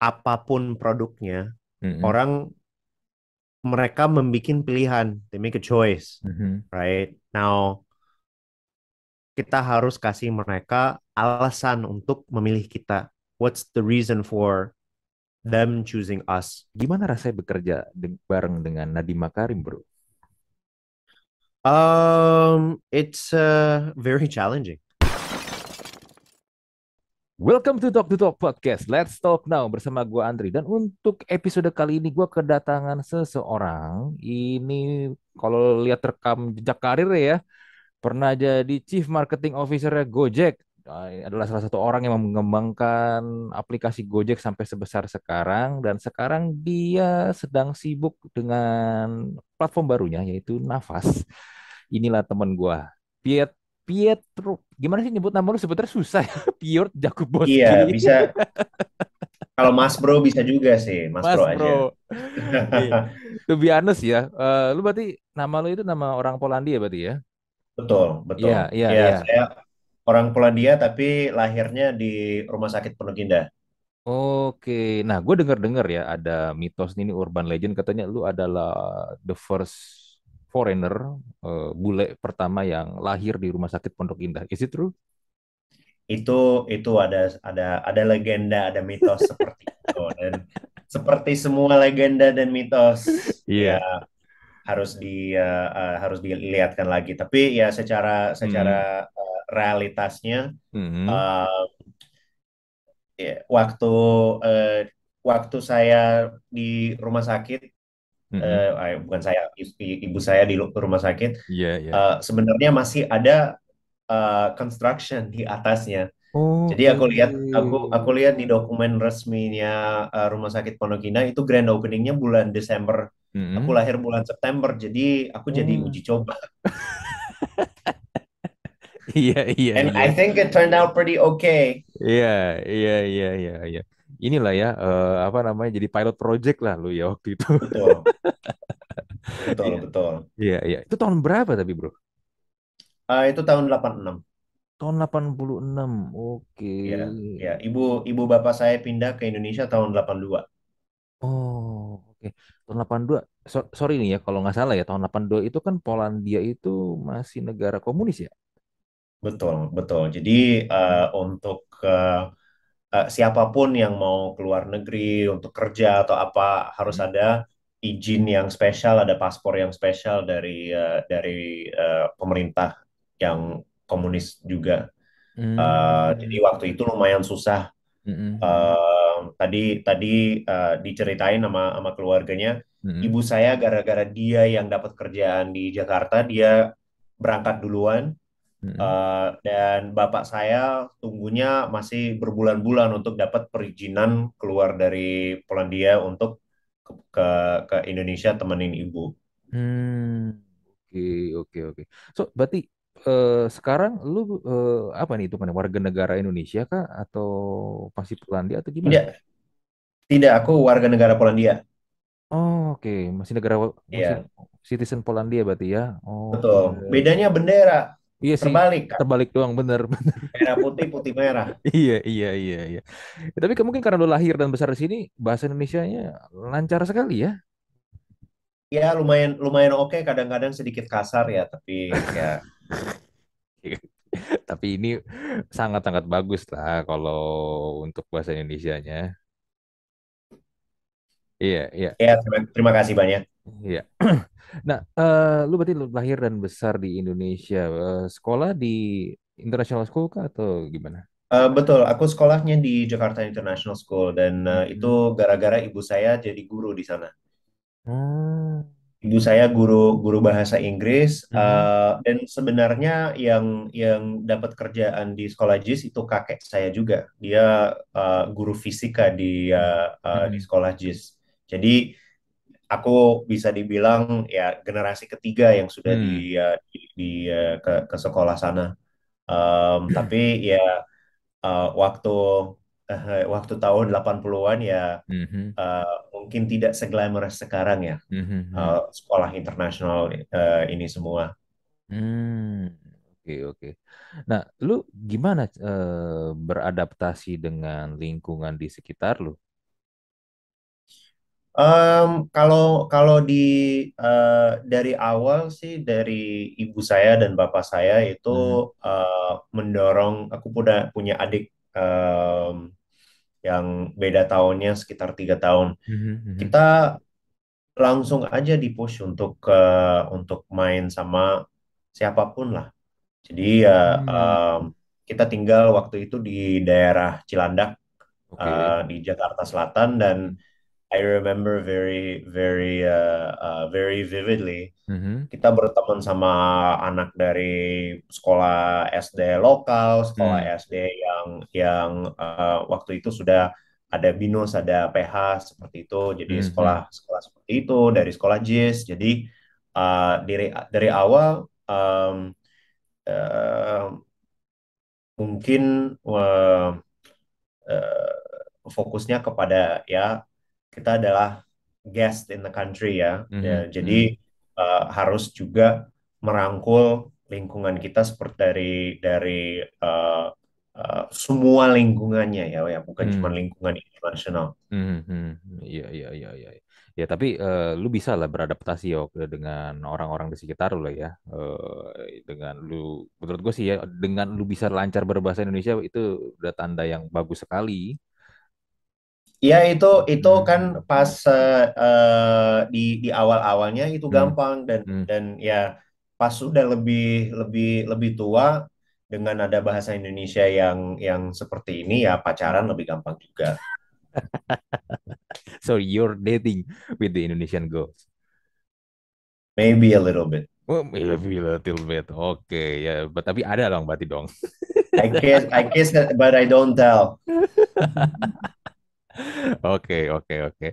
apapun produknya mm-hmm. orang mereka membuat pilihan they make a choice mm-hmm. right now kita harus kasih mereka alasan untuk memilih kita what's the reason for them choosing us gimana rasanya bekerja de- bareng dengan Nadiem Makarim bro um it's uh, very challenging Welcome to Talk to Talk Podcast. Let's talk now bersama gue Andri. Dan untuk episode kali ini gue kedatangan seseorang. Ini kalau lihat rekam jejak karir ya, pernah jadi Chief Marketing Officer Gojek. Nah, adalah salah satu orang yang mengembangkan aplikasi Gojek sampai sebesar sekarang. Dan sekarang dia sedang sibuk dengan platform barunya yaitu Nafas. Inilah teman gue, Piet Pietro gimana sih nyebut nama lu sebetulnya susah ya Piot Jakubowski iya bisa kalau Mas Bro bisa juga sih Mas, Mas Bro, aja itu be ya uh, lu berarti nama lu itu nama orang Polandia ya berarti ya betul betul iya iya ya, ya. saya orang Polandia tapi lahirnya di rumah sakit penuh indah Oke, nah gue dengar-dengar ya ada mitos ini urban legend katanya lu adalah the first foreigner uh, bule pertama yang lahir di Rumah Sakit Pondok Indah. Is it true? Itu itu ada ada ada legenda, ada mitos seperti itu dan seperti semua legenda dan mitos. Iya. Yeah. harus di uh, uh, harus dilihatkan lagi. Tapi ya secara secara hmm. uh, realitasnya hmm. uh, ya, waktu uh, waktu saya di rumah sakit Eh, mm-hmm. uh, bukan saya ibu saya di rumah sakit yeah, yeah. Uh, sebenarnya masih ada uh, construction di atasnya oh. jadi aku lihat aku aku lihat di dokumen resminya uh, rumah sakit Ponokina itu grand openingnya bulan Desember mm-hmm. aku lahir bulan September jadi aku mm. jadi oh. uji coba Iya, iya. And yeah. I think it turned out pretty okay. Iya, iya, iya, iya, iya inilah ya uh, apa namanya jadi pilot project lah lu ya waktu itu. Betul. betul, iya. betul. Iya, iya. Itu tahun berapa tapi, Bro? Uh, itu tahun 86. Tahun 86. Oke. Iya, yeah. Ibu ibu bapak saya pindah ke Indonesia tahun 82. Oh, oke. Okay. Tahun 82. So, sorry nih ya kalau nggak salah ya, tahun 82 itu kan Polandia itu masih negara komunis ya? Betul, betul. Jadi uh, untuk uh, uh, siapapun yang mau keluar negeri untuk kerja atau apa harus hmm. ada izin yang spesial, ada paspor yang spesial dari uh, dari uh, pemerintah yang komunis juga. Uh, jadi waktu itu lumayan susah. Uh, tadi tadi uh, diceritain sama sama keluarganya, ibu saya gara-gara dia yang dapat kerjaan di Jakarta, dia berangkat duluan Uh, dan bapak saya tunggunya masih berbulan-bulan untuk dapat perizinan keluar dari Polandia untuk ke ke, ke Indonesia temenin ibu. Hmm, oke, oke, oke. So, berarti uh, sekarang lu uh, apa nih itu kan warga negara Indonesia kah atau masih Polandia atau gimana? Tidak. Tidak, aku warga negara Polandia. Oh, oke, okay. masih negara iya. masih yeah. citizen Polandia berarti ya. Oh. Betul. Bedanya bendera. Iya sih. Terbalik. Kan? Terbalik doang, bener bener. Merah putih, putih merah. iya iya iya iya. Ya, tapi mungkin karena lo lahir dan besar di sini, bahasa Indonesia-nya lancar sekali ya. Ya lumayan lumayan oke, okay. kadang-kadang sedikit kasar ya, tapi ya. tapi ini sangat-sangat bagus lah kalau untuk bahasa Indonesia-nya. Iya, iya. Ya, terima kasih banyak. Iya. Nah, uh, lu berarti lu lahir dan besar di Indonesia. Uh, sekolah di international school kah atau gimana? Uh, betul, aku sekolahnya di Jakarta International School dan hmm. itu gara-gara ibu saya jadi guru di sana. Hmm. Ibu saya guru guru bahasa Inggris hmm. uh, dan sebenarnya yang yang dapat kerjaan di sekolah JIS itu kakek saya juga. Dia uh, guru fisika di uh, hmm. di sekolah JIS. Jadi aku bisa dibilang ya generasi ketiga yang sudah hmm. di, uh, di di ya, ke, ke sekolah sana. Um, tapi ya uh, waktu uh, waktu tahun 80-an ya mm-hmm. uh, mungkin tidak seglamorous sekarang ya mm-hmm. uh, sekolah internasional uh, ini semua. Hmm, oke okay, oke. Okay. Nah, lu gimana uh, beradaptasi dengan lingkungan di sekitar lu? Um, kalau kalau di uh, dari awal sih dari ibu saya dan bapak saya itu hmm. uh, mendorong aku punya punya adik um, yang beda tahunnya sekitar tiga tahun. Hmm. hmm, hmm. Kita langsung aja di push untuk uh, untuk main sama siapapun lah. Jadi ya uh, hmm. um, kita tinggal waktu itu di daerah Cilandak okay. uh, eh, di Jakarta Selatan dan hmm I remember very very uh, uh, very vividly. Mm-hmm. Kita berteman sama anak dari sekolah SD lokal, sekolah mm. SD yang yang uh, waktu itu sudah ada binus, ada PH seperti itu. Jadi mm-hmm. sekolah sekolah seperti itu dari sekolah JIS. Jadi uh, dari dari awal um, uh, mungkin uh, uh, fokusnya kepada ya kita adalah guest in the country ya, mm-hmm. ya mhm. jadi mm-hmm. uh, harus juga merangkul lingkungan kita seperti dari dari uh, uh, semua lingkungannya ya, ya bukan mm-hmm. cuma lingkungan internasional. Mm-hmm. Iya iya iya iya. Ya tapi uh, lu bisa lah beradaptasi ya dengan orang-orang di sekitar lo ya. Uh, dengan lu menurut gue sih ya dengan lu bisa lancar berbahasa Indonesia itu udah tanda yang bagus sekali. Iya itu itu hmm. kan pas uh, di di awal-awalnya itu hmm. gampang dan hmm. dan ya pas sudah lebih lebih lebih tua dengan ada bahasa Indonesia yang yang seperti ini ya pacaran lebih gampang juga. so you're dating with the Indonesian girls? Maybe a little bit. Well, oh, maybe a little bit. Oke, okay, ya, yeah. But, tapi ada dong berarti dong. I guess I guess but I don't tell. Oke, oke, oke.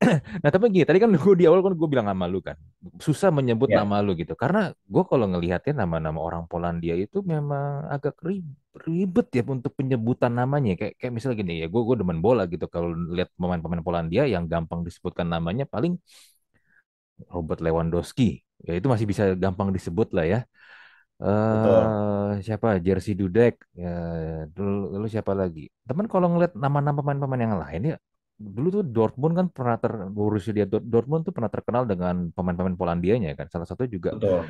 Nah, tapi gini, tadi kan gue di awal kan gue bilang nama lu kan, susah menyebut yeah. nama lu gitu. Karena gue kalau ngelihatnya nama-nama orang Polandia itu memang agak ribet ya untuk penyebutan namanya. Kayak kayak misalnya gini ya, gue gue demen bola gitu. Kalau lihat pemain-pemain Polandia yang gampang disebutkan namanya paling Robert Lewandowski. Ya itu masih bisa gampang disebut lah ya. Uh, siapa Jersey Dudek ya, dulu, dulu siapa lagi teman kalau ngeliat nama-nama pemain-pemain yang lain ya dulu tuh Dortmund kan pernah ter Borussia dia Dortmund tuh pernah terkenal dengan pemain-pemain Polandianya kan salah satu juga eh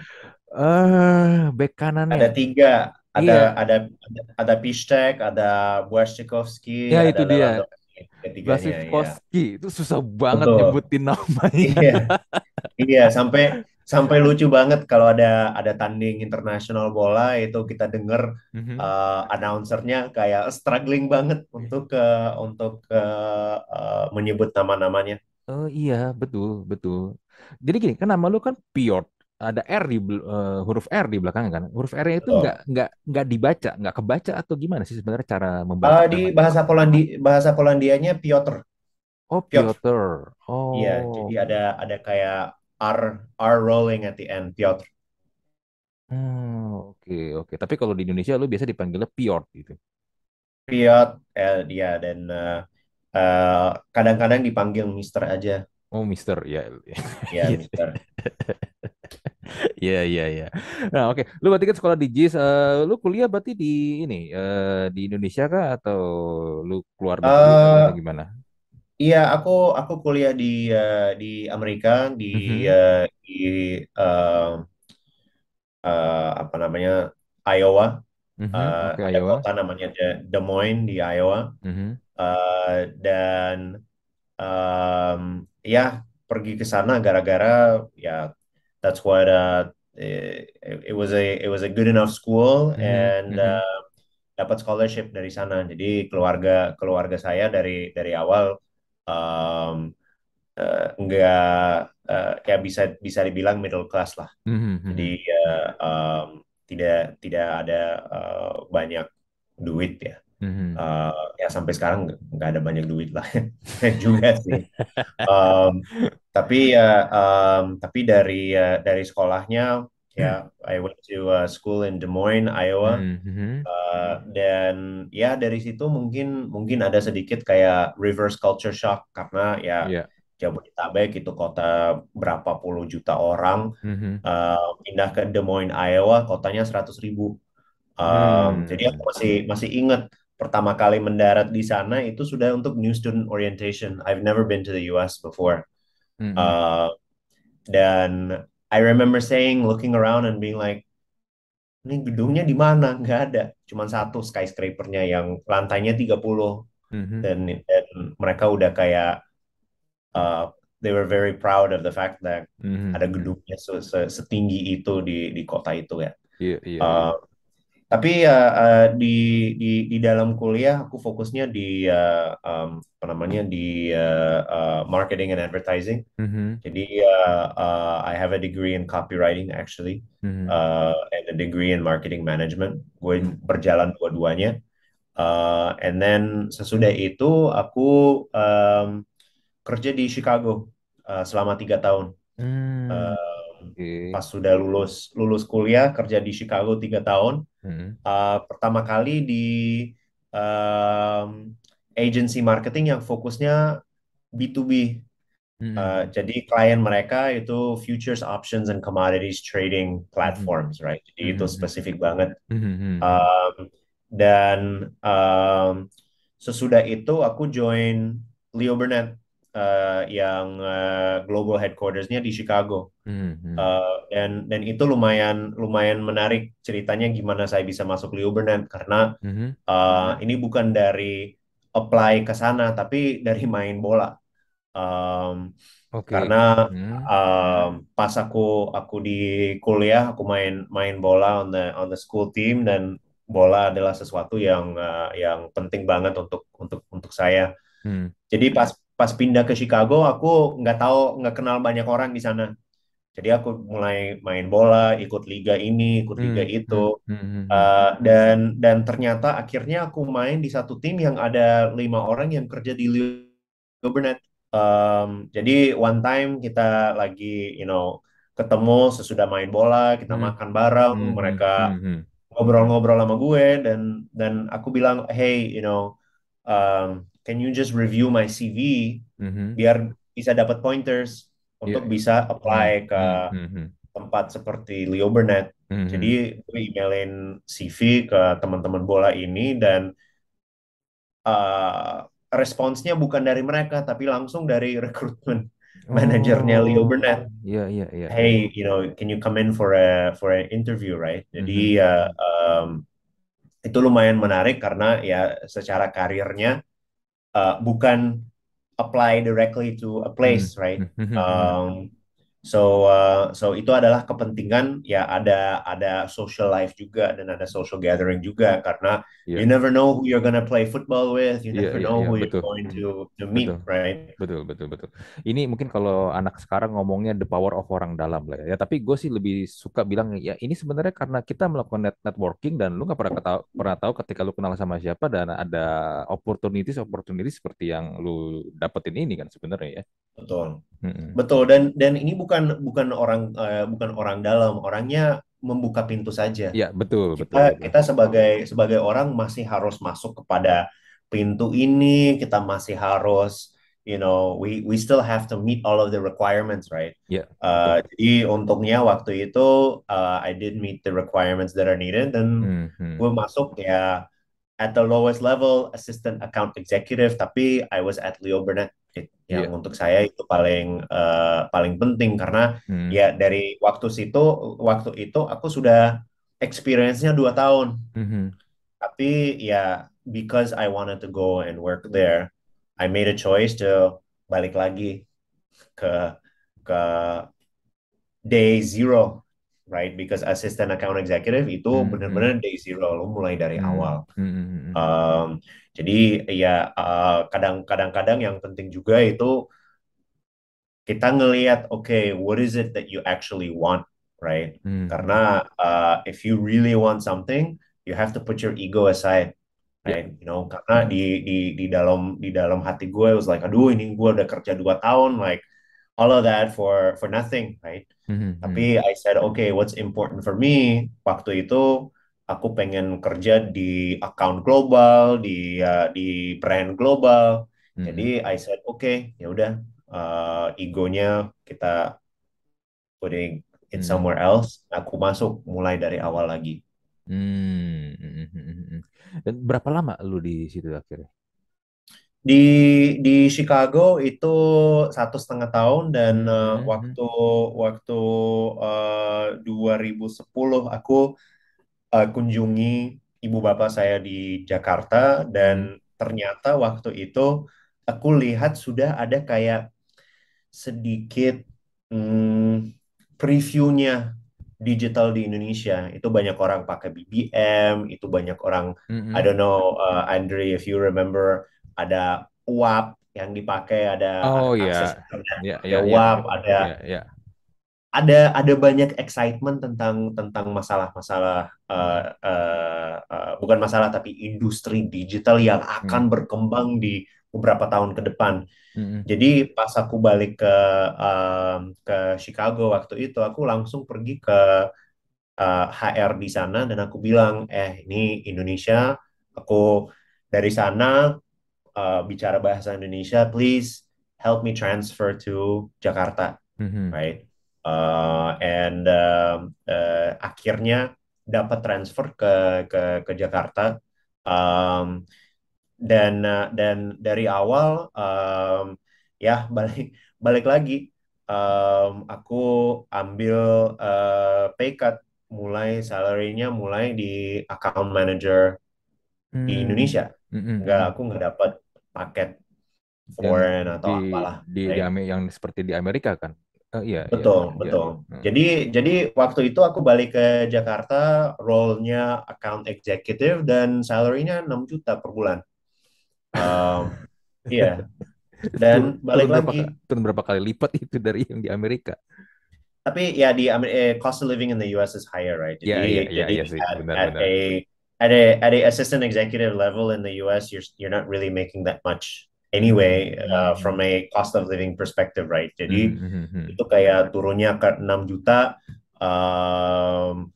Uh, bek kanannya ada tiga ada iya. ada ada, Piszczek, ada Błaszczykowski ya ada itu dia Blasifkowski ya. Iya. itu susah banget Betul. nyebutin namanya iya, iya sampai sampai lucu banget kalau ada ada tanding internasional bola itu kita dengar mm-hmm. uh, eh, announcernya kayak struggling banget iya. untuk ke untuk ke uh, menyebut nama-namanya. Oh iya betul betul. Jadi gini kan nama lu kan Piot ada R di uh, huruf R di belakang kan. Huruf r itu nggak oh. nggak nggak dibaca, nggak kebaca atau gimana sih sebenarnya cara membaca? Uh, di bahasa Polandia bahasa Polandianya Piotr. Oh Piotr. Oh. Iya, jadi oh. ada ada kayak R R rolling at the end, Piotr. oke hmm, oke. Okay. Tapi kalau di Indonesia lu biasa dipanggilnya Piotr gitu. Piotr, eh, yeah, dan uh, uh, kadang-kadang dipanggil Mister aja. Oh, Mister, ya. Ya, Mister. Ya, ya, ya. Nah, oke. Okay. Lu berarti kan sekolah di JIS, uh, lu kuliah berarti di ini uh, di Indonesia kah atau lu keluar dari uh, atau gimana? Iya, aku aku kuliah di uh, di Amerika di Mm-hmm. uh, di uh, uh, apa namanya Iowa. Mm-hmm. Oke, ada Iowa. kota namanya Des Moines di Iowa. Mm-hmm. uh, dan um, ya pergi ke sana gara-gara ya that's what uh, it, it, was a it was a good enough school Mm-hmm. and mm-hmm. Uh, dapat scholarship dari sana. Jadi keluarga keluarga saya dari dari awal um, uh, eh, enggak uh, eh, kayak bisa bisa dibilang middle class lah. Mm-hmm. Jadi uh, um, tidak tidak ada uh, banyak duit ya. Mm-hmm. Uh, ya sampai sekarang nggak ada banyak duit lah juga sih. um, tapi ya uh, um, tapi dari uh, dari sekolahnya Ya, yeah, hmm. I went to uh, school in Des Moines, Iowa. Mm-hmm. Uh, dan ya dari situ mungkin mungkin ada sedikit kayak reverse culture shock karena ya yeah. Jabodetabek itu kota berapa puluh juta orang mm-hmm. uh, pindah ke Des Moines, Iowa, kotanya seratus ribu. Um, mm. Jadi aku masih masih inget pertama kali mendarat di sana itu sudah untuk new student orientation. I've never been to the US before. Mm-hmm. Uh, dan I remember saying looking around and being like ini gedungnya di mana Gak ada cuman satu skyscrapernya yang lantainya 30 mm-hmm. dan, dan mereka udah kayak uh, they were very proud of the fact that mm-hmm. ada gedungnya se- se- setinggi itu di di kota itu ya yeah, yeah. Iya. Uh, tapi ya uh, di di di dalam kuliah aku fokusnya di uh, um, apa namanya di uh, uh, marketing and advertising. Mm-hmm. Jadi uh, uh, I have a degree in copywriting actually mm-hmm. uh, and a degree in marketing management. Gue mm-hmm. berjalan dua-duanya. Uh, and then sesudah mm-hmm. itu aku um, kerja di Chicago uh, selama tiga tahun. Mm. Uh, Okay. Pas sudah lulus lulus kuliah kerja di Chicago tiga tahun. Hmm. Uh, pertama kali di um, agency marketing yang fokusnya B2B. Hmm. Uh, jadi klien mereka itu futures options and commodities trading hmm. platforms, hmm. right? Jadi hmm. itu spesifik banget. Hmm, hmm. Um, dan um, sesudah itu aku join Leo Burnett uh, yang uh, global headquartersnya di Chicago mm-hmm. uh, dan dan itu lumayan lumayan menarik ceritanya gimana saya bisa masuk Liubernet karena mm-hmm. uh, ini bukan dari apply ke sana tapi dari main bola um, okay. karena hmm uh, pas aku aku di kuliah aku main main bola on the on the school team dan bola adalah sesuatu yang uh, yang penting banget untuk untuk untuk saya. Hmm. Jadi pas pas pindah ke Chicago aku nggak tahu nggak kenal banyak orang di sana jadi aku mulai main bola ikut liga ini ikut hmm, liga itu hmm. Uh, dan dan ternyata akhirnya aku main di satu tim yang ada lima orang yang kerja di Leo um, jadi one time kita lagi you know ketemu sesudah main bola kita hmm. makan bareng hmm. mereka ngobrol-ngobrol hmm. sama gue dan dan aku bilang hey you know um, can you just review my CV mm-hmm. biar bisa dapat pointers untuk bisa apply ke mm-hmm. tempat seperti Leo Burnett. Mm-hmm. Jadi gue emailin CV ke teman-teman bola ini dan uh, responsnya bukan dari mereka tapi langsung dari rekrutmen oh. manajernya Leo Burnett. yeah, yeah, Yeah. Hey, you know, can you come in for a for an interview, right? Jadi mm-hmm. uh, um, itu lumayan menarik karena ya secara karirnya uh, bukan apply directly to a place, hmm. right? Hmm. Hmm. Um, So uh, so itu adalah kepentingan ya ada ada social life juga dan ada social gathering juga karena yeah. you never know who you're gonna play football with, you iya, never yeah, know yeah, who betul. you're going to to meet, betul. right? Betul betul betul. Ini mungkin kalau anak sekarang ngomongnya the power of orang dalam lah ya. Tapi gue sih lebih suka bilang ya ini sebenarnya karena kita melakukan net networking dan lu nggak pernah tahu pernah tahu ketika lu kenal sama siapa dan ada opportunities opportunities seperti yang lu dapetin ini kan sebenarnya ya. Betul. Mm -hmm. Betul dan dan ini bukan bukan bukan orang uh, bukan orang dalam, orangnya membuka pintu saja. Iya, betul, kita, betul. Kita sebagai sebagai orang masih harus masuk kepada pintu ini, kita masih harus you know we we still have to meet all of the requirements right yeah iya, uh, jadi untungnya waktu itu uh, I did meet the requirements that are needed dan mm-hmm. gue masuk ya at the lowest level assistant account executive tapi I was at Leo Burnett yang yeah. untuk saya itu paling uh, paling penting karena hmm. ya dari waktu situ waktu itu aku sudah experience-nya dua tahun mm -hmm. tapi ya because I wanted to go and work there I made a choice to balik lagi ke ke day zero right because assistant account executive itu mm -hmm. benar-benar day zero lo mulai dari mm -hmm. awal mm -hmm. um, jadi ya eh, kadang kadang uh, yang penting juga itu kita ngelihat oke okay, what is it that you actually want right? Hmm. Karena uh, if you really want something you have to put your ego aside ya. right? You know karena di di di dalam di dalam hati gue was like aduh ini gue udah kerja dua tahun like all of that for for nothing right? Mm -hmm. Tapi I said okay what's important for me waktu itu aku pengen kerja di account global, di uh, di brand global. hmm Jadi I said oke, okay, ya udah uh, egonya kita putting it mm-hmm. somewhere else. Aku masuk mulai dari awal lagi. Hmm, hmm, hmm, hmm Dan berapa lama lu di situ akhirnya? Di di Chicago itu satu setengah tahun dan uh, mm-hmm. waktu waktu eh, uh, 2010 aku uh, kunjungi ibu bapak saya di Jakarta dan ternyata waktu itu aku lihat sudah ada kayak sedikit hmm, previewnya digital di Indonesia itu banyak orang pakai BBM itu banyak orang hmm I don't know uh, Andre if you remember ada UAP yang dipakai ada oh, iya. akses yeah. yeah, iya. ada yeah. ada yeah, yeah ada ada banyak excitement tentang tentang masalah-masalah uh, uh, uh, bukan masalah tapi industri digital yang hmm. akan hmm. berkembang di beberapa tahun ke depan. Hmm. Jadi pas aku balik ke uh, ke Chicago waktu itu aku langsung pergi ke uh, HR di sana dan aku bilang eh ini Indonesia aku dari sana uh, bicara bahasa Indonesia please help me transfer to Jakarta hmm right uh, and uh, uh, akhirnya dapat transfer ke ke ke Jakarta um, dan uh, dan dari awal um, ya balik balik lagi um, aku ambil uh, pay cut mulai salarynya mulai di account manager hmm. di Indonesia hmm. aku nggak dapat paket foreign Dan atau di, apalah di, right? di yang seperti di Amerika kan Oh iya, iya, betul, iya, betul. Iya. iya. Jadi jadi waktu itu aku balik ke Jakarta, role-nya account executive dan salary-nya 6 juta per bulan. Um, iya. Dan turun, balik turun lagi berapa, turun berapa kali lipat itu dari yang di Amerika. Tapi ya di Amerika, eh, cost of living in the US is higher, right? Iya, iya, iya, iya at, A, at a at a assistant executive level in the US, you're you're not really making that much anyway uh, mm-hmm. from a cost of living perspective right jadi mm-hmm. mm-hmm, mm-hmm. itu kayak turunnya ke 6 juta um,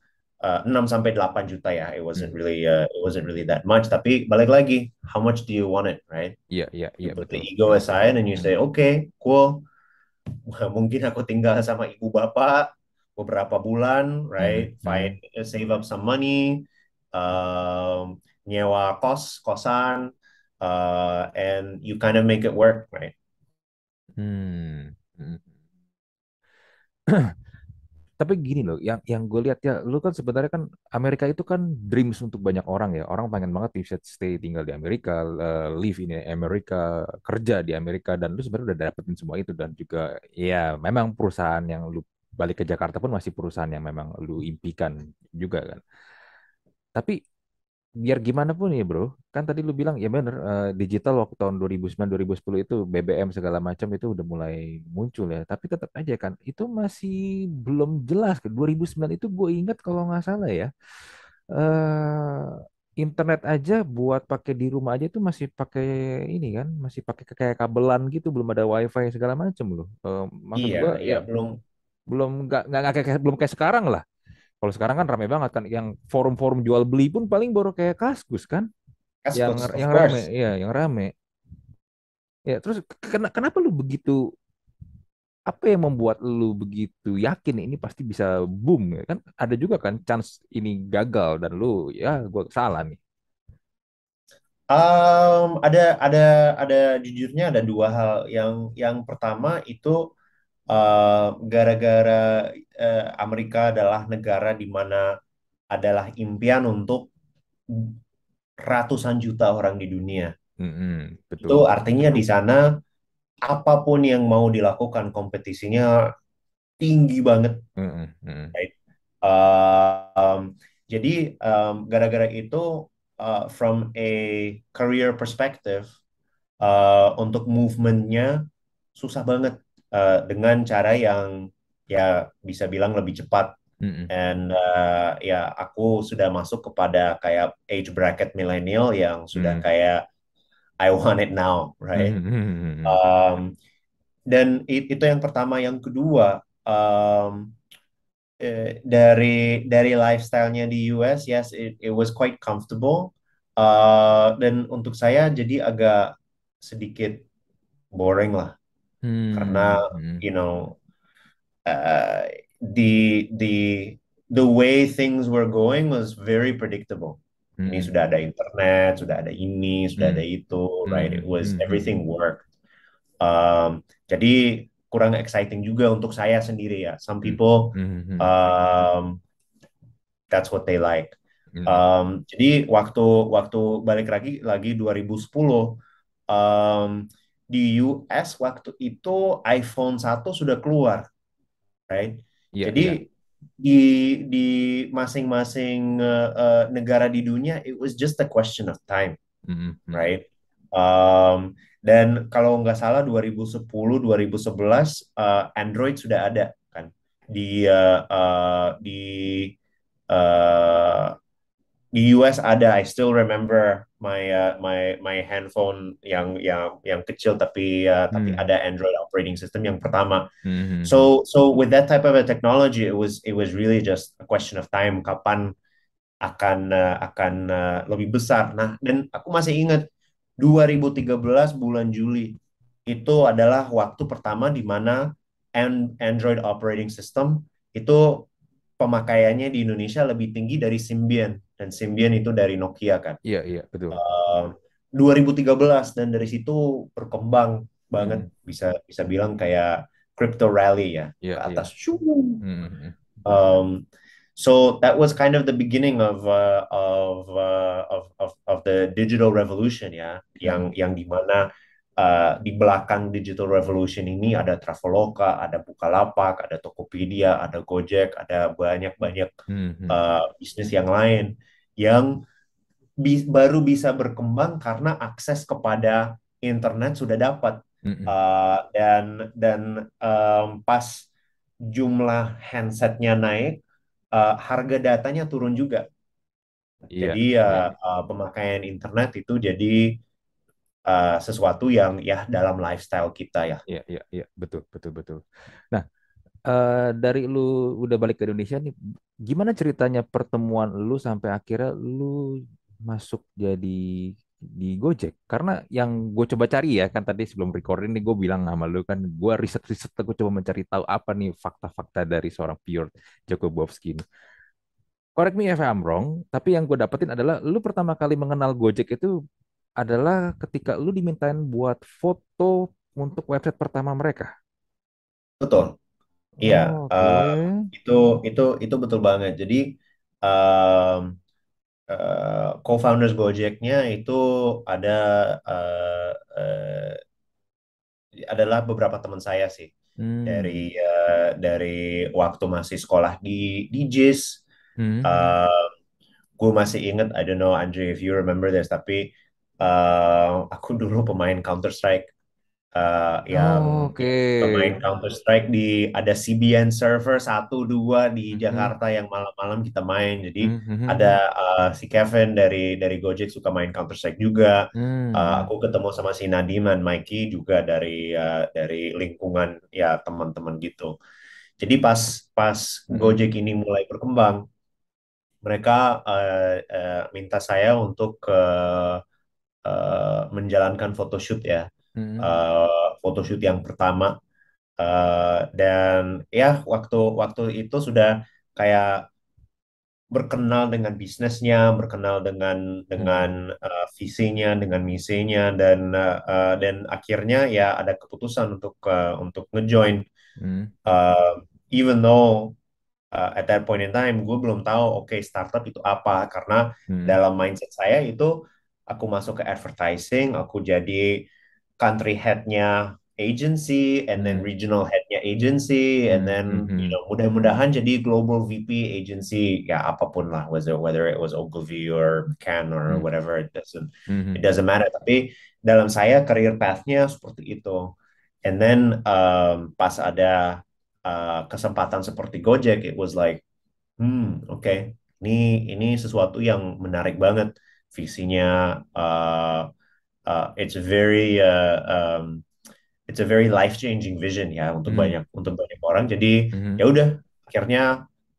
uh, 6 sampai 8 juta ya it wasn't mm. really uh, it wasn't really that much tapi balik lagi how much do you want it right yeah, yeah, iya, you yeah, put betul. the ego aside and you say okay cool mungkin aku tinggal sama ibu bapak beberapa bulan right mm-hmm. find save up some money um, nyewa kos kosan uh, and you kind of make it work, right? Hmm. hmm. Tapi gini loh, yang yang gue lihat ya, lu kan sebenarnya kan Amerika itu kan dreams untuk banyak orang ya. Orang pengen banget bisa stay tinggal di Amerika, uh, live in Amerika, kerja di Amerika dan lu sebenarnya udah dapetin semua itu dan juga ya memang perusahaan yang lu balik ke Jakarta pun masih perusahaan yang memang lu impikan juga kan. Tapi biar gimana pun ya bro, kan tadi lu bilang ya bener uh, digital waktu tahun 2009-2010 itu BBM segala macam itu udah mulai muncul ya, tapi tetap aja kan itu masih belum jelas. ke 2009 itu gue ingat kalau nggak salah ya, uh, internet aja buat pakai di rumah aja itu masih pakai ini kan, masih pakai kayak kabelan gitu, belum ada wifi segala macam loh. uh, maksud iya, gua iya, ya belum belum nggak nggak kayak belum kayak sekarang lah. Kalau sekarang kan rame banget kan yang forum-forum jual beli pun paling baru kayak Kaskus kan. Kaskus, yang yang rame, iya, yang rame. Ya, terus ken kenapa lu begitu apa yang membuat lu begitu yakin ini pasti bisa boom ya kan ada juga kan chance ini gagal dan lu ya gua salah nih um, ada ada ada jujurnya ada dua hal yang yang pertama itu Eh, gara-gara uh, uh, Amerika adalah negara di mana adalah impian untuk ratusan juta orang di dunia. Mm-hmm, betul. Itu artinya di sana apapun yang mau dilakukan kompetisinya tinggi banget. Mm-hmm. Right? Uh, um, jadi um, gara-gara itu uh, from a career perspective uh, untuk movementnya susah banget uh, dengan cara yang ya bisa bilang lebih cepat Mm-hmm. And uh, ya aku sudah masuk kepada kayak age bracket milenial yang sudah mm-hmm. kayak I want it now, right? Mm-hmm. mm-hmm. Um, dan itu yang pertama, yang kedua um, eh, dari dari lifestylenya di US, yes, it, it was quite comfortable. Uh, dan untuk saya jadi agak sedikit boring lah hmm. karena you know uh, the the the way things were going was very predictable. Hmm. Ini sudah ada internet, sudah ada ini, sudah hmm. ada itu, hmm. right? It was hmm. everything worked. Um, jadi kurang exciting juga untuk saya sendiri ya. Some hmm. people hmm, um, that's what they like. Um, jadi waktu waktu balik lagi lagi 2010 um, di US waktu itu iPhone 1 sudah keluar, right? Yeah, Jadi yeah. di di masing-masing uh, uh, negara di dunia it was just a question of time, mm-hmm. right? Um, dan kalau nggak salah 2010 2011 uh, Android sudah ada kan di uh, uh, di uh, di US ada I still remember my uh, my my handphone yang yang yang kecil tapi uh, mm. tapi hmm. ada Android operating system yang pertama. hmm, hmm So hmm. so with that type of a technology, it was it was really just a question of time kapan akan uh, akan uh, lebih besar. Nah, dan aku masih ingat 2013 bulan Juli itu adalah waktu pertama di mana Android operating system itu pemakaiannya di Indonesia lebih tinggi dari Symbian dan Symbian itu dari Nokia kan. Iya iya betul. Ehm, uh, 2013 dan dari situ berkembang banget hmm. bisa bisa bilang kayak crypto rally ya yeah, ke iya. atas. Yeah. Hmm. Um, so that was kind of the beginning of uh, of, uh, of of of the digital revolution ya hmm. yang yang dimana uh, di belakang digital revolution ini ada Traveloka, ada Bukalapak, ada Tokopedia, ada Gojek, ada banyak-banyak hmm. uh, bisnis yang lain yang bi baru bisa berkembang karena akses kepada internet sudah dapat mm -hmm. uh, dan dan um, pas jumlah handsetnya naik uh, harga datanya turun juga yeah. jadi uh, iya. yeah. uh, ah, pemakaian internet itu jadi uh, sesuatu yang ya dalam lifestyle kita ya iya yeah, yeah, yeah. betul betul betul nah Uh, dari lu udah balik ke Indonesia nih, gimana ceritanya pertemuan lu sampai akhirnya lu masuk jadi di Gojek? Karena yang gue coba cari ya kan tadi sebelum recording nih gue bilang sama lu kan gue riset-riset gue coba mencari tahu apa nih fakta-fakta dari seorang Pure Joko Bowski ini. Correct me if I'm wrong, tapi yang gue dapetin adalah lu pertama kali mengenal Gojek itu adalah ketika lu dimintain buat foto untuk website pertama mereka. Betul. Iya, Oh, oke. Eh, itu itu itu betul banget. Jadi uh, uh, co-founders Gojeknya itu ada uh, uh, adalah beberapa teman saya sih dari uh, dari waktu masih sekolah di di JIS. Hmm. Uh, gue masih inget, I don't know Andre if you remember this, tapi uh, aku dulu pemain Counter Strike uh, yang oh, okay. pemain Counter Strike di ada CBN server satu dua di mm -hmm. Jakarta yang malam-malam kita main. Jadi mm -hmm. ada uh, si Kevin dari dari Gojek suka main Counter Strike juga. Mm. Uh, aku ketemu sama si Nadiman, Mikey juga dari uh, dari lingkungan ya teman-teman gitu. Jadi pas pas mm. Gojek ini mulai berkembang, mereka uh, uh, minta saya untuk uh, uh, menjalankan photoshoot ya Mm-hmm. Eh, foto shoot yang pertama uh, dan ya waktu waktu itu sudah kayak berkenal dengan bisnisnya, berkenal dengan dengan uh, visinya, dengan misinya dan uh, dan akhirnya ya ada keputusan untuk uh, untuk ngejoin. Uh, even though uh, at that point in time gue belum tahu oke okay, startup itu apa karena dalam mindset saya itu aku masuk ke advertising, aku jadi country headnya agency and then hmm. regional headnya agency and then mm-hmm. you know mudah-mudahan jadi global VP agency ya apapun lah whether whether it was Ogilvy or Can or mm-hmm. whatever it doesn't mm-hmm. it doesn't matter tapi dalam saya career pathnya seperti itu and then um, pas ada uh, kesempatan seperti Gojek it was like hmm oke okay. ini ini sesuatu yang menarik banget visinya uh, uh, it's very uh, um, it's a very life changing vision ya untuk mm. banyak untuk banyak orang. Jadi mm. ya udah akhirnya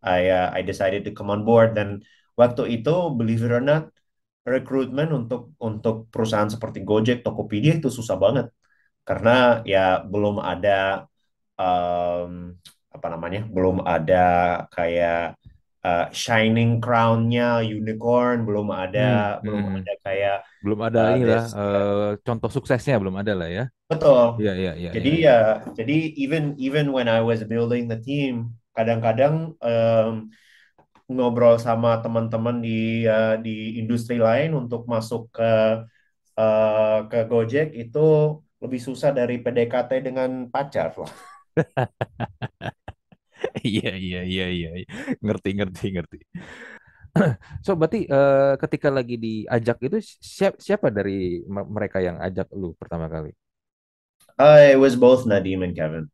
I uh, I decided to come on board dan waktu itu believe it or not recruitment untuk untuk perusahaan seperti Gojek, Tokopedia itu susah banget karena ya belum ada um, apa namanya belum ada kayak uh, shining crownnya unicorn belum ada hmm, belum hmm. ada kayak belum ada uh, inilah uh, contoh suksesnya belum ada lah ya betul iya, iya, iya, ya ya ya jadi ya, uh, jadi even even when I was building the team kadang-kadang um, ngobrol sama teman-teman di uh, di industri lain untuk masuk ke uh, ke Gojek itu lebih susah dari PDKT dengan pacar loh Iya iya iya iya. Ngerti ngerti ngerti. so berarti uh, ketika lagi diajak itu siap, siapa dari mereka yang ajak lu pertama kali? Uh, it was both Nadim and Kevin.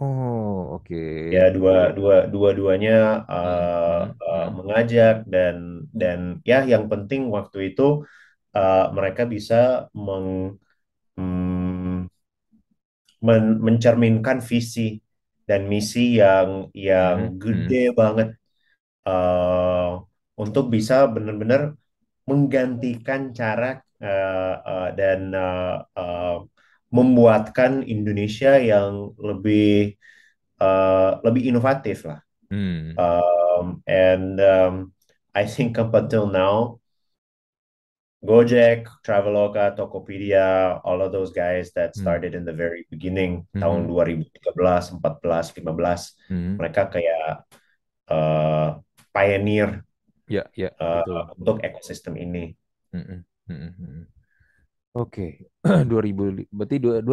Oh oke. Okay. Ya dua dua dua duanya uh, hmm. eh, uh, eh, mengajak dan dan ya yang penting waktu itu uh, mereka bisa meng, mm, men, mencerminkan visi dan misi yang yang hmm. gede hmm. banget uh, untuk bisa benar-benar menggantikan cara uh, uh, dan uh, uh, membuatkan Indonesia yang lebih uh, lebih inovatif lah. Hmm. Um, and um, I think up until now Gojek, Traveloka, Tokopedia, all of those guys that hmm. started in the very beginning mm-hmm. tahun 2013, 14, 15. Mm-hmm. Mereka kayak uh, pioneer ya, yeah, yeah, uh, untuk ekosistem ini. Mm-hmm. Mm-hmm. Oke, okay. 2000 berarti 2016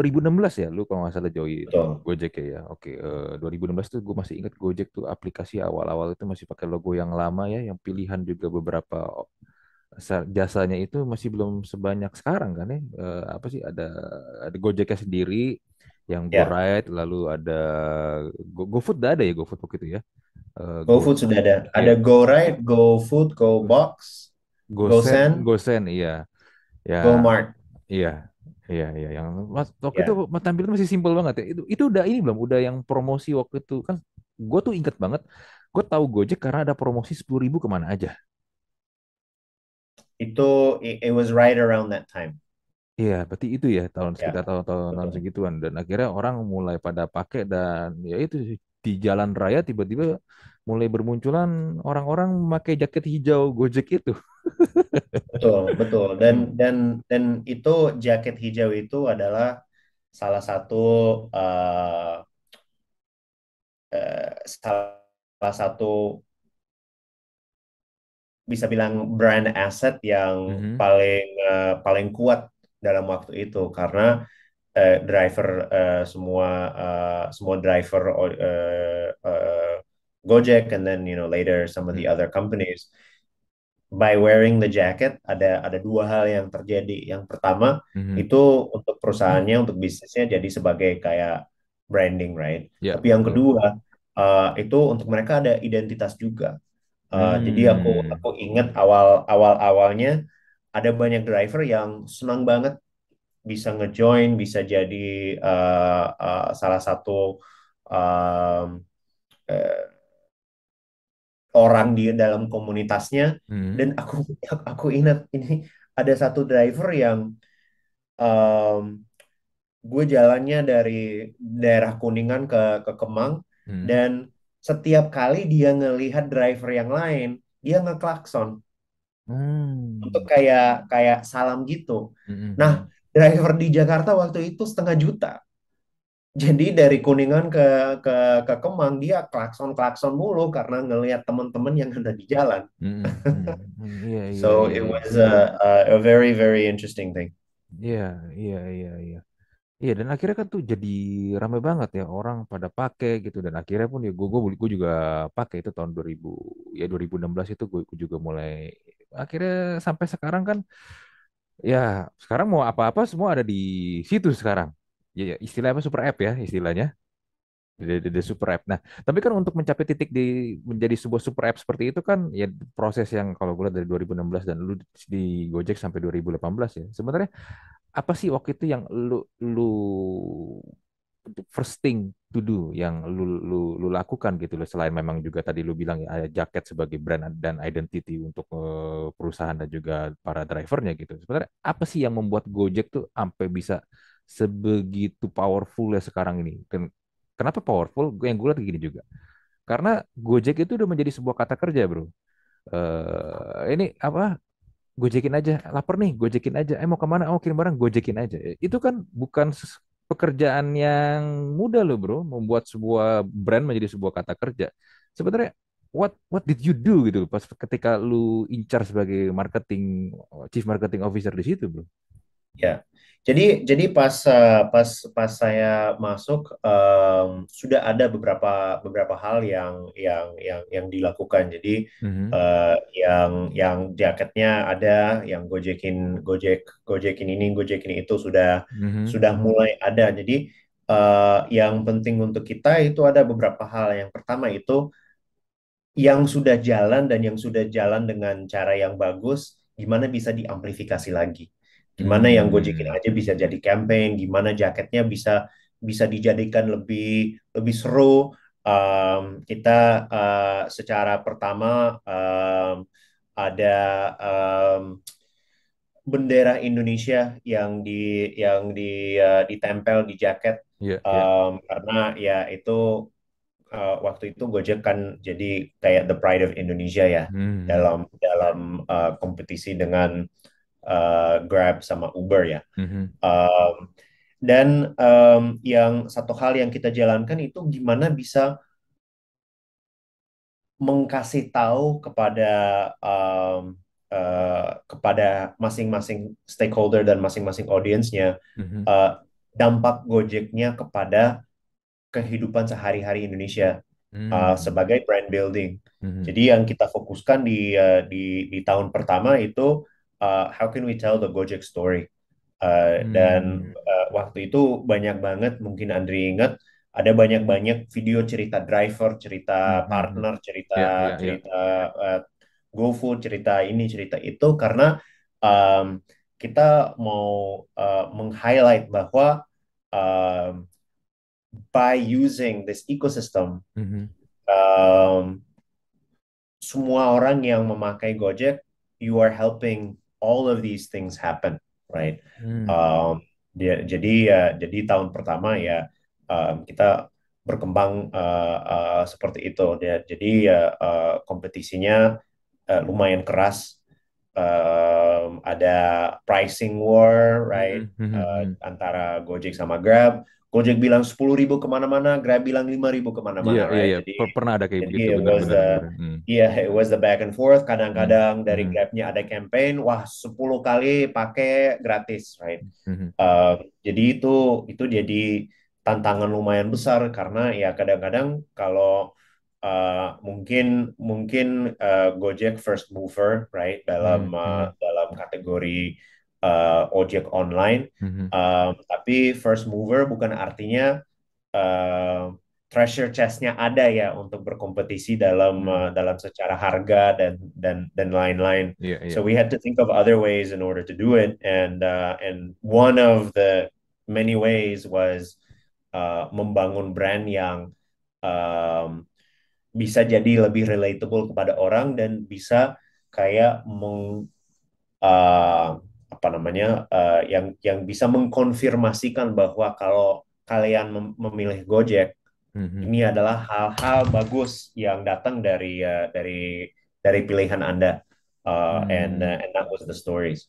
ya lu kalau nggak salah Joy Gojek ya. ya? Oke, okay. uh, 2016 tuh gue masih ingat Gojek tuh aplikasi awal-awal itu masih pakai logo yang lama ya, yang pilihan juga beberapa jasanya itu masih belum sebanyak sekarang kan ya uh, apa sih ada ada Gojeknya sendiri yang yeah. GoRide lalu ada GoFood udah ada ya GoFood begitu ya uh, GoFood Go, sudah ada Ya. ada iya. GoRide GoFood GoBox GoSend GoSend iya ya GoMart iya iya iya yang waktu yeah. itu tampilan masih simpel banget ya itu itu udah ini belum udah yang promosi waktu itu kan gue tuh inget banget gue tahu Gojek karena ada promosi sepuluh ribu kemana aja itu it, it was right around that time. Iya, berarti itu ya tahun ya, sekitar tahun-tahun tahun segituan dan akhirnya orang mulai pada pakai dan ya itu di jalan raya tiba-tiba mulai bermunculan orang-orang memakai jaket hijau Gojek itu. Betul, betul. Dan hmm. dan dan itu jaket hijau itu adalah salah satu uh, uh, salah satu bisa bilang brand asset yang mm -hmm. paling uh, paling kuat dalam waktu itu karena uh, driver uh, semua uh, semua driver uh, uh, Gojek and then you know later some of the mhm. other companies by wearing the jacket ada ada dua hal yang terjadi. Yang pertama mm-hmm. itu untuk perusahaannya mm-hmm. untuk bisnisnya jadi sebagai kayak branding right. Yeah, Tapi yang kedua uh, itu untuk mereka ada identitas juga. Eh, hmm. Jadi aku aku inget awal awal awalnya ada banyak driver yang senang banget bisa ngejoin, bisa jadi uh, uh, salah satu um, uh, orang di dalam komunitasnya. Hmm. Dan aku aku ingat ini ada satu driver yang um, gue jalannya dari daerah Kuningan ke ke Kemang hmm. dan setiap kali dia ngelihat driver yang lain, dia ngeklakson. Hmm. Untuk kayak kayak salam gitu. Hmm. hmm nah, hmm. driver di Jakarta waktu itu setengah juta. Jadi dari Kuningan ke ke ke Kemang dia klakson klakson mulu karena ngelihat teman-teman yang ada di jalan. hmm. Hmm. hmm yeah, yeah, so yeah, it iya. was a a very very interesting thing. Iya, iya, iya, iya. Iya dan akhirnya kan tuh jadi ramai banget ya orang pada pakai gitu dan akhirnya pun ya gue gue gue juga pakai itu tahun 2000 ya 2016 itu gue, gue juga mulai akhirnya sampai sekarang kan ya sekarang mau apa-apa semua ada di situ sekarang ya, ya istilahnya apa super app ya istilahnya di, di, di super app. Nah, tapi kan untuk mencapai titik di menjadi sebuah super app seperti itu kan ya proses yang kalau gue lihat dari 2016 dan lu di Gojek sampai 2018 ya. Sebenarnya apa sih waktu itu yang lu lu first thing to do yang lu lu, lu lakukan gitu loh selain memang juga tadi lu bilang ya jaket sebagai brand dan identity untuk eh, perusahaan dan juga para drivernya gitu. Sebenarnya apa sih yang membuat Gojek tuh sampai bisa sebegitu powerful ya sekarang ini Kenapa powerful? Yang gue lihat gini juga. Karena Gojek itu udah menjadi sebuah kata kerja, bro. Uh, ini apa? Gojekin aja. Laper nih, gojekin aja. Eh mau kemana? Oh kirim barang, gojekin aja. Itu kan bukan pekerjaan yang mudah loh bro membuat sebuah brand menjadi sebuah kata kerja sebenarnya what what did you do gitu pas ketika lu incar sebagai marketing chief marketing officer di situ bro ya jadi jadi pas eh, pas pas saya masuk um, sudah ada beberapa beberapa hal yang yang yang yang dilakukan. Jadi mm-hmm. uh, yang yang jaketnya ada, yang gojekin gojek gojekin ini gojekin itu sudah mm-hmm. sudah mulai ada. Jadi uh, yang penting untuk kita itu ada beberapa hal. Yang pertama itu yang sudah jalan dan yang sudah jalan dengan cara yang bagus, gimana bisa diamplifikasi lagi. Gimana yang hmm. Gojekin aja bisa jadi campaign, gimana jaketnya bisa bisa dijadikan lebih lebih seru. Um, kita uh, secara pertama um, ada um, bendera Indonesia yang di yang di uh, ditempel di jaket yeah, iya, iya. um, karena ya itu uh, waktu itu Gojek kan jadi kayak the pride of Indonesia ya hmm. dalam dalam uh, kompetisi dengan uh, Grab sama Uber ya. Mm-hmm. Um, dan um, yang satu hal yang kita jalankan itu gimana bisa mengkasih tahu kepada um, uh, kepada masing-masing stakeholder dan masing-masing audiensnya mm-hmm. uh, dampak Gojeknya kepada kehidupan sehari-hari Indonesia mm-hmm. uh, mm. sebagai brand building. Mm-hmm. Jadi yang kita fokuskan di uh, di di tahun pertama itu uh, how can we tell the Gojek story? Uh, hmm. Dan uh, waktu itu banyak banget mungkin Andri ingat ada banyak-banyak video cerita driver, cerita hmm. hmm, hmm. partner, cerita yeah, yeah, ya. cerita yeah. Uh, GoFood, cerita ini, cerita itu karena um, kita mau uh, meng-highlight bahwa uh, by using this ecosystem mm-hmm. um, semua orang yang memakai Gojek you are helping all of these things happen, right? Hmm. Um, dia, jadi ya, jadi tahun pertama ya um, kita berkembang uh, uh, seperti itu. Ya, jadi ya uh, kompetisinya uh, lumayan keras. Um, ada pricing war, right? Hmm, hmm, hmm, uh, antara Gojek sama Grab. Gojek bilang sepuluh ribu kemana-mana, Grab bilang lima ribu kemana-mana. Iya, iya, iya. right? iya, jadi, pernah ada kayak begitu. Uh, hmm. Iya, was the, it was the back and forth. Kadang-kadang hmm. dari hmm. Grabnya ada campaign, wah sepuluh kali pakai gratis, right? Hmm. Uh, jadi itu itu jadi tantangan lumayan besar karena ya kadang-kadang kalau uh, mungkin mungkin uh, Gojek first mover, right dalam hmm. uh, dalam kategori uh, ojek online. Mm-hmm. Uh, tapi first mover bukan artinya uh, treasure chestnya ada ya untuk berkompetisi dalam mm-hmm. uh, dalam secara harga dan dan dan lain-lain. Yeah, yeah. So we had to think of other ways in order to do it, and uh, and one of the many ways was uh, membangun brand yang um, bisa jadi lebih relatable kepada orang dan bisa kayak meng uh, apa namanya uh, yang yang bisa mengkonfirmasikan bahwa kalau kalian mem memilih Gojek mm-hmm. ini adalah hal-hal bagus yang datang dari uh, dari dari pilihan anda uh, mm. and uh, and that was the stories.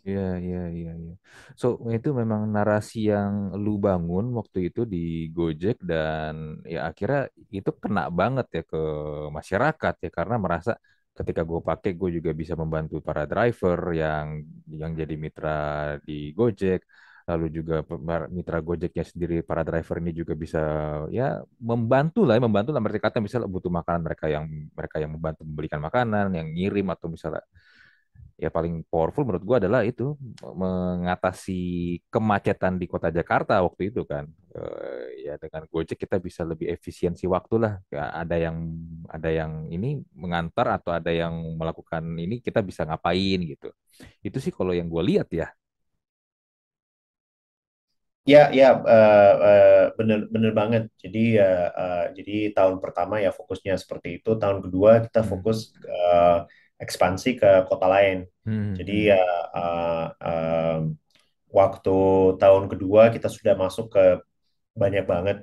Iya, iya, iya, ya So, itu memang narasi yang lu bangun waktu itu di Gojek dan ya akhirnya itu kena banget ya ke masyarakat ya karena merasa ketika gue pakai gue juga bisa membantu para driver yang yang jadi mitra di Gojek lalu juga mitra Gojeknya sendiri para driver ini juga bisa ya membantu lah ya, membantu lah mereka kata misalnya butuh makanan mereka yang mereka yang membantu membelikan makanan yang ngirim atau misalnya ya paling powerful menurut gue adalah itu mengatasi kemacetan di kota Jakarta waktu itu kan uh, ya dengan Gojek kita bisa lebih efisiensi waktu lah ya, ada yang ada yang ini mengantar atau ada yang melakukan ini kita bisa ngapain gitu itu sih kalau yang gue lihat ya Ya, ya, uh, uh, bener, bener banget. Jadi, uh, uh, jadi tahun pertama ya fokusnya seperti itu. Tahun kedua kita hmm. fokus uh, ekspansi ke kota lain. Hmm. Jadi hmm. ya uh, uh, waktu tahun kedua kita sudah masuk ke banyak banget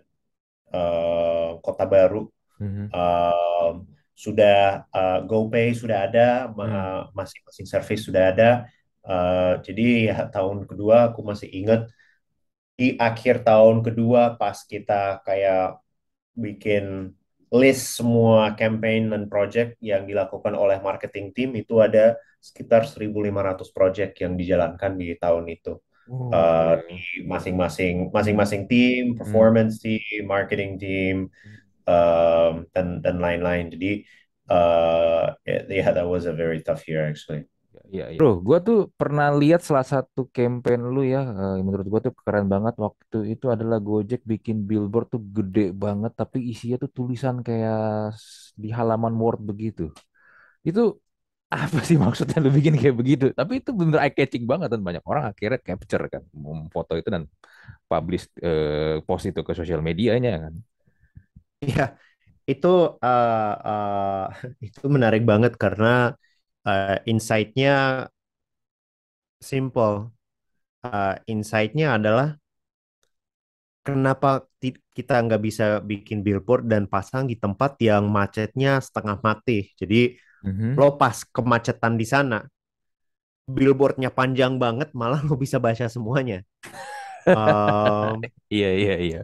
uh, kota baru. Hmm. Uh, sudah uh, GoPay sudah ada, hmm. masing-masing service sudah ada. Uh, jadi ya, tahun kedua aku masih ingat di akhir tahun kedua pas kita kayak bikin list semua campaign dan project yang dilakukan oleh marketing team itu ada sekitar 1.500 project yang dijalankan di tahun itu. Uh, di masing-masing masing-masing tim, hmm. performance hmm. team, marketing team, um, dan dan lain-lain. Jadi, uh, yeah, that was a very tough year actually iya, iya. Bro, gue tuh pernah lihat salah satu campaign lu ya, eh, menurut gue tuh keren banget waktu itu adalah Gojek bikin billboard tuh gede banget, tapi isinya tuh tulisan kayak di halaman Word begitu. Itu apa sih maksudnya lu bikin kayak begitu? Tapi itu bener eye catching banget dan banyak orang akhirnya capture kan, foto itu dan publish eh, post itu ke sosial medianya kan. Iya, itu uh, uh, itu menarik banget karena uh, eh, insight simple. Uh, eh, insight adalah kenapa kita nggak bisa bikin billboard dan pasang di tempat yang macetnya setengah mati. Jadi mm-hmm. lo pas kemacetan di sana, billboardnya panjang banget, malah lo bisa baca semuanya. iya iya iya.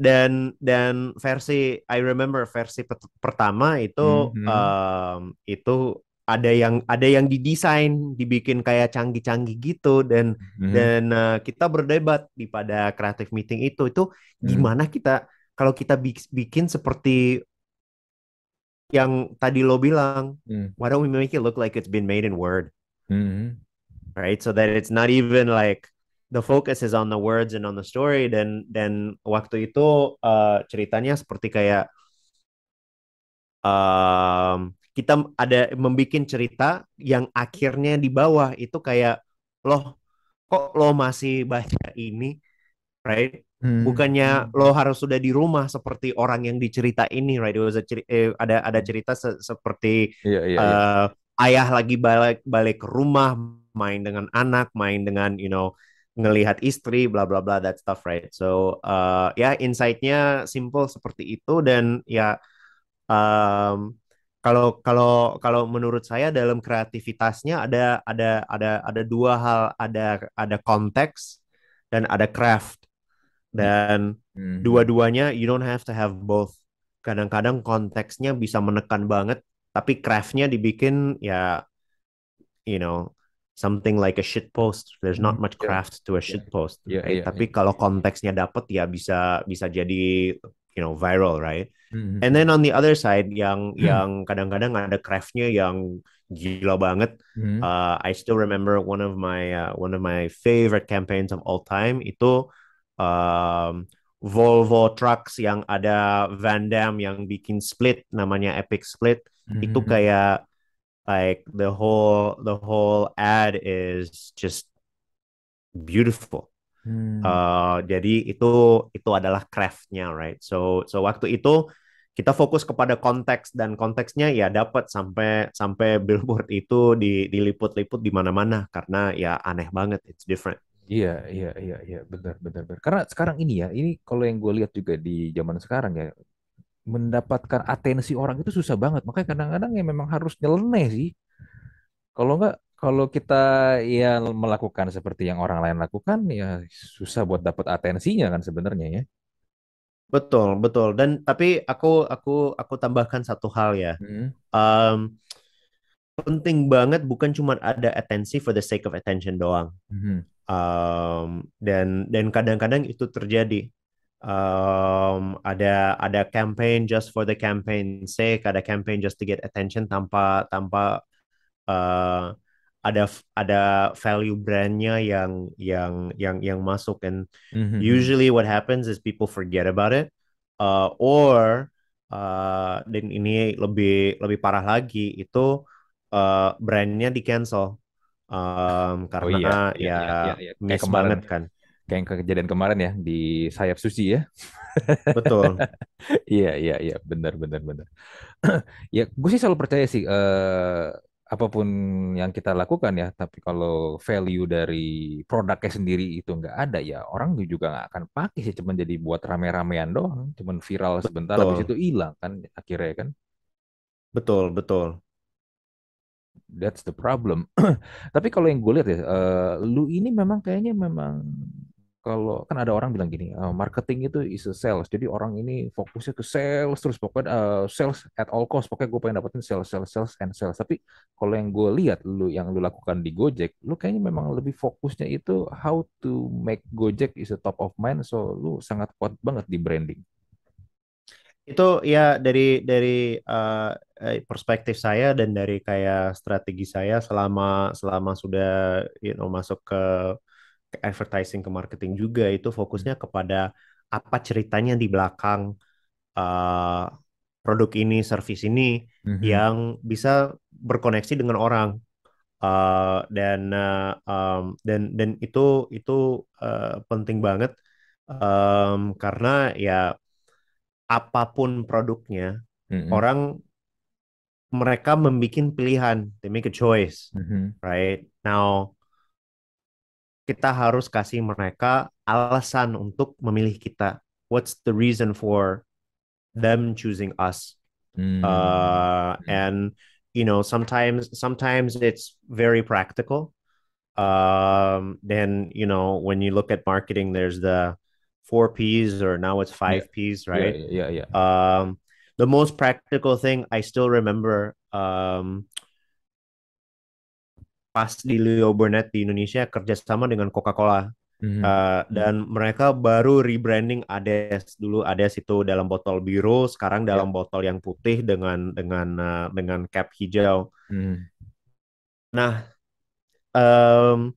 dan dan versi I remember versi pertama itu mm-hmm. um, itu ada yang ada yang didesain dibikin kayak canggih-canggih gitu dan hmm. dan uh, kita berdebat di pada creative meeting itu itu hmm. gimana hmm. kita kalau kita bikin seperti yang tadi lo bilang hmm. why don't we make it look like it's been made in word hmm. right so that it's not even like the focus is on the words and on the story dan dan waktu itu uh, ceritanya seperti kayak um, kita ada membuat cerita yang akhirnya di bawah itu kayak loh kok lo masih baca ini right hmm. bukannya hmm. lo harus sudah di rumah seperti orang yang dicerita ini right It was a ceri- eh, ada ada hmm. cerita se seperti yeah, yeah, uh, yeah. ayah lagi balik balik ke rumah main dengan anak main dengan you know ngelihat istri bla bla bla that stuff right so uh, ya yeah, insightnya simple seperti itu dan ya yeah, um, kalau kalau kalau menurut saya dalam kreativitasnya ada ada ada ada dua hal ada ada konteks dan ada craft hmm. dan hmm. dua-duanya you don't have to have both kadang-kadang konteksnya bisa menekan banget tapi craftnya dibikin ya you know something like a shit post there's not hmm. much craft to a shit post yeah. Yeah, yeah, tapi yeah. kalau konteksnya dapet ya bisa bisa jadi you know viral right mm-hmm. and hmm. then on the other side yang mm-hmm. yang kadang-kadang ada craftnya yang gila banget mm-hmm. uh, I still remember one of my uh, one of my favorite campaigns of all time itu um, Volvo trucks yang ada Van Dam yang bikin split namanya Epic Split mm-hmm. itu hmm, hmm. kayak like the whole the whole ad is just beautiful Hmm. Eh, jadi itu itu adalah craftnya, right? So so waktu itu kita fokus kepada konteks dan konteksnya ya dapat sampai sampai billboard itu di diliput-liput di mana-mana karena ya aneh banget, it's different. Iya iya iya iya benar benar benar. Karena sekarang ini ya ini kalau yang gue lihat juga di zaman sekarang ya mendapatkan atensi orang itu susah banget. Makanya kadang-kadang ya memang harus nyeleneh sih. Kalau enggak kalau kita ya melakukan seperti yang orang lain lakukan ya susah buat dapat atensinya kan sebenarnya ya. Betul, betul. Dan tapi aku aku aku tambahkan satu hal ya. Um, penting banget bukan cuma ada atensi for the sake of attention doang. Hmm. Um, dan dan kadang-kadang itu terjadi. Um, ada ada campaign just for the campaign sake, ada campaign just to get attention tanpa tanpa uh, ada ada value brandnya yang yang yang yang masuk and mm-hmm. usually what happens is people forget about it uh, or uh, dan ini lebih lebih parah lagi itu uh, brandnya di cancel um, oh karena oh, iya, ya iya, iya, iya. miss kemarin, banget kan kayak kejadian kemarin ya di sayap sushi ya betul iya iya iya benar benar benar ya gue sih selalu percaya sih uh, apapun yang kita lakukan ya, tapi kalau value dari produknya sendiri itu nggak ada ya, orang juga nggak akan pakai sih, cuman jadi buat rame-ramean doang, cuman viral sebentar, betul. habis itu hilang kan akhirnya kan. Betul, betul. That's the problem. tapi kalau yang gue lihat ya, uh, lu ini memang kayaknya memang kalau kan ada orang bilang gini, uh, marketing itu is a sales. Jadi orang ini fokusnya ke sales terus pokoknya uh, sales at all cost. Pokoknya gue pengen dapetin sales, sales, sales and sales. Tapi kalau yang gue lihat lu yang lu lakukan di Gojek, lu kayaknya memang lebih fokusnya itu how to make Gojek is a top of mind. So lu sangat kuat banget di branding. Itu ya dari dari uh, perspektif saya dan dari kayak strategi saya selama selama sudah you know masuk ke ke advertising ke marketing juga itu fokusnya kepada apa ceritanya di belakang uh, produk ini service ini mm-hmm. yang bisa berkoneksi dengan orang uh, dan uh, um, dan dan itu itu uh, penting banget um, karena ya apapun produknya mm-hmm. orang mereka membuat pilihan they make a choice mm-hmm. right now kita harus kasih mereka alasan untuk memilih kita. What's the reason for them choosing us? Hmm. Uh, hmm. and you know, sometimes sometimes it's very practical. Um, then you know, when you look at marketing, there's the four P's or now it's five yeah. P's, right? Yeah, yeah, yeah. Um, the most practical thing I still remember um, pas di Leo Burnett di Indonesia kerjasama dengan Coca-Cola mm-hmm. uh, dan mereka baru rebranding Ades dulu Ades itu dalam botol biru sekarang dalam yeah. botol yang putih dengan dengan uh, dengan cap hijau mm. nah um,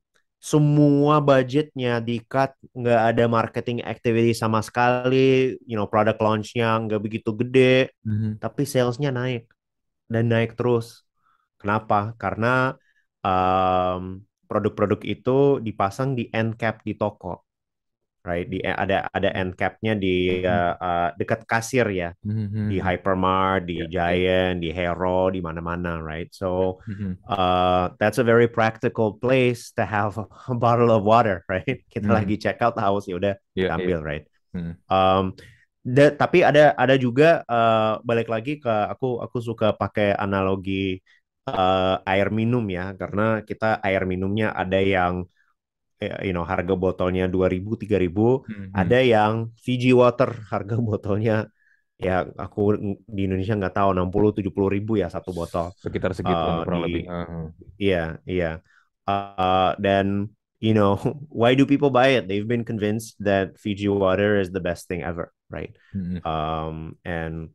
semua budgetnya di cut nggak ada marketing activity sama sekali you know product launchnya nggak begitu gede mm-hmm. tapi salesnya naik dan naik terus kenapa karena produk produk-produk itu dipasang di end cap di toko, right? Di eh, ada ada end capnya di uh, uh, dekat kasir ya, mm-hmm. di hypermart, di yeah. Iya. Giant, di Hero, di mana-mana, right? So uh, that's a very practical place to have a bottle of water, right? Kita mm-hmm. lagi check out haus ya udah yeah, iya. ambil, yeah. right? Mm-hmm. Um, de, tapi ada ada juga uh, balik lagi ke aku aku suka pakai analogi uh, air minum ya karena kita air minumnya ada yang eh, you know harga botolnya 2000 3000 hmm. ada yang Fiji water harga botolnya ya aku di Indonesia nggak tahu 60 70 ribu ya satu botol sekitar segitu uh, kurang di, lebih uh-huh. iya, iya. dan you know why do people buy it they've been convinced that Fiji water is the best thing ever right hmm. um and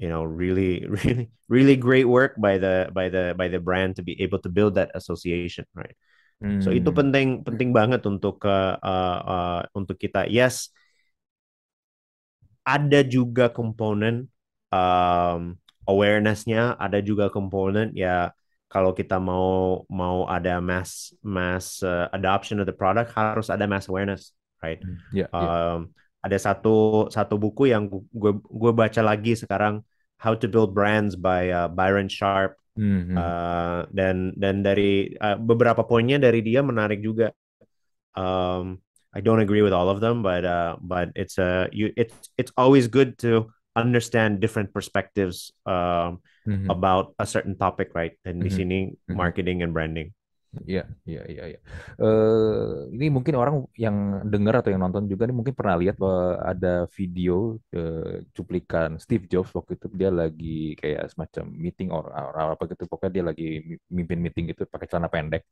you know really really really great work by the by the by the brand to be able to build that association right mm. so itu hmm. penting penting banget untuk uh, uh, uh, untuk kita yes ada juga komponen um, awarenessnya ada juga komponen ya kalau kita mau mau ada mass mass uh, adoption of the product harus ada mass awareness right hmm, yeah, ya. um, yeah ada satu satu buku yang gue gue baca lagi sekarang How to Build Brands by uh, Byron Sharp mm-hmm. Hmm. uh, dan dan dari uh, beberapa poinnya dari dia menarik juga um, I don't agree with all of them but uh, but it's a you it's it's always good to understand different perspectives um, mm-hmm. about a certain topic right dan mm-hmm. di sini mm-hmm. marketing and branding Iya, iya, iya, iya. Uh, ini mungkin orang yang dengar atau yang nonton juga ini mungkin pernah lihat bahwa ada video uh, cuplikan Steve Jobs waktu itu dia lagi kayak semacam meeting or, or, apa gitu pokoknya dia lagi mimpin meeting gitu pakai celana pendek.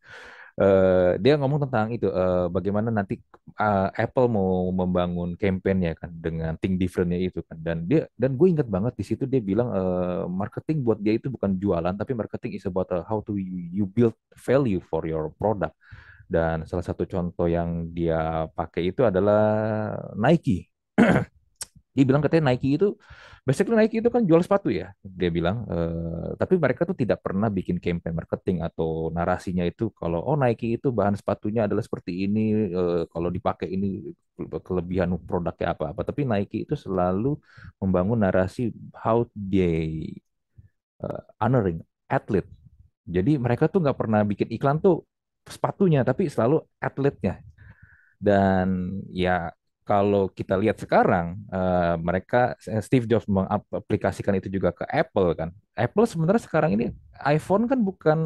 Eh, dia ngomong tentang itu uh, bagaimana nanti uh, Apple mau membangun campaign kan dengan think differentnya itu kan dan dia dan gue ingat banget di situ dia bilang uh, marketing buat dia itu bukan jualan tapi marketing is about uh, how to you build value for your product dan salah satu contoh yang dia pakai itu adalah Nike dia bilang katanya Nike itu basically Nike itu kan jual sepatu ya dia bilang e, tapi mereka tuh tidak pernah bikin campaign marketing atau narasinya itu kalau oh Nike itu bahan sepatunya adalah seperti ini e, kalau dipakai ini kelebihan produknya apa-apa tapi Nike itu selalu membangun narasi how they uh, honoring athlete. jadi mereka tuh nggak pernah bikin iklan tuh sepatunya tapi selalu atletnya dan ya kalau kita lihat sekarang uh, mereka eh, Steve Jobs mengaplikasikan itu juga ke Apple kan. Apple sebenarnya sekarang ini iPhone kan bukan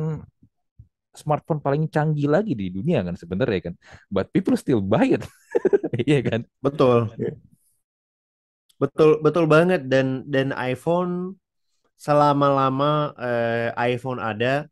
smartphone paling canggih lagi di dunia kan sebenarnya kan. But people still buy it. Iya kan? Betul. Betul betul banget dan dan iPhone selama-lama uh, iPhone ada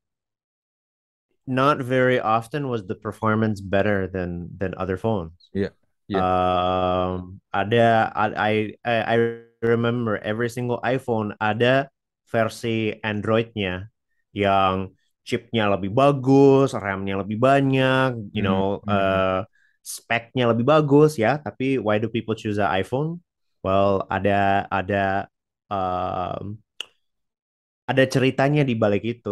not very often was the performance better than than other phones. Iya. Yeah. Um, ada I, I eh, I remember every single iPhone ada versi Androidnya yang chipnya lebih bagus, RAM-nya lebih banyak, you hmm, know, mm -hmm. uh, hmm. speknya lebih bagus ya. Tapi why do people choose the iPhone? Well, ada ada uh, ada ceritanya di balik itu.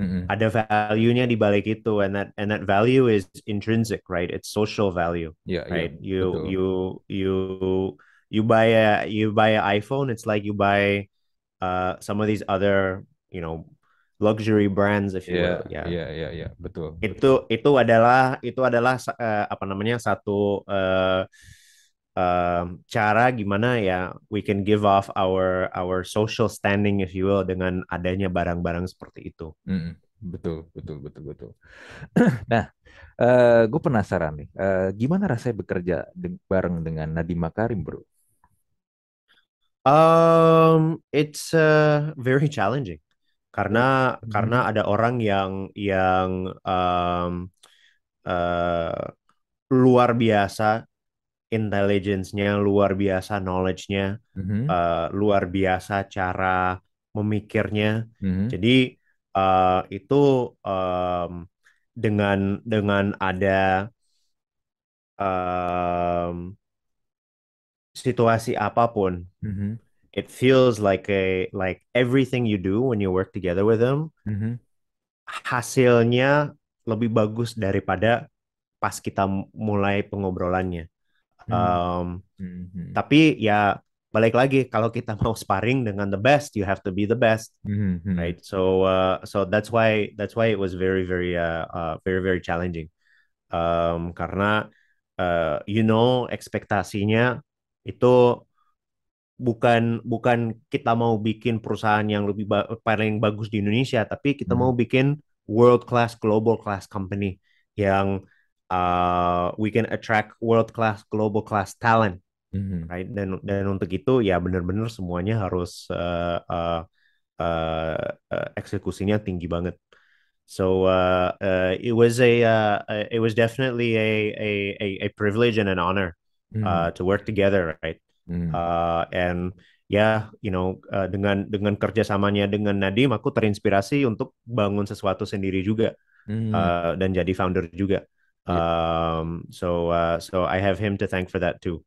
Mm-hmm. Ada value-nya di balik itu and that and that value is intrinsic, right? It's social value, yeah, right? Yeah, you betul. you you you buy a you buy an iPhone, it's like you buy uh some of these other, you know, luxury brands if you yeah, will. Yeah. Yeah, yeah, yeah, betul. Itu betul. itu adalah itu adalah uh, apa namanya? satu uh, um, cara gimana ya we can give off our our social standing if you will dengan adanya barang-barang seperti itu. Mm, betul, betul, betul, betul. nah, uh, eh, gue penasaran nih, uh, gimana rasanya bekerja de bareng dengan Nadiem Makarim, bro? Um, it's uh, very challenging karena hmm. karena mm-hmm. ada orang yang yang um, uh, luar biasa intelligence-nya luar biasa, knowledge-nya mm-hmm. uh, luar biasa, cara memikirnya. Mm-hmm. Jadi uh, itu um, dengan dengan ada um, situasi apapun, mm-hmm. it feels like a like everything you do when you work together with them, mm-hmm. hasilnya lebih bagus daripada pas kita mulai pengobrolannya. Um, mm-hmm. Tapi ya balik lagi kalau kita mau sparring dengan the best, you have to be the best, mm-hmm. right? So uh, so that's why that's why it was very very uh, uh, very very challenging um, karena uh, you know ekspektasinya itu bukan bukan kita mau bikin perusahaan yang lebih ba paling bagus di Indonesia, tapi kita hmm. mau bikin world class global class company yang Uh, we can attract world class global class talent mm-hmm. right dan dan untuk itu ya benar-benar semuanya harus uh, uh, uh, uh, eksekusinya tinggi banget so uh, uh, it was a uh, uh it was definitely a a a, a privilege and an honor uh, mm-hmm. uh, to work together right mm-hmm. uh, and ya yeah, you know uh, dengan dengan kerjasamanya dengan Nadim aku terinspirasi untuk bangun sesuatu sendiri juga mm. uh, dan jadi founder juga Um, so uh, so I have him to thank for that too.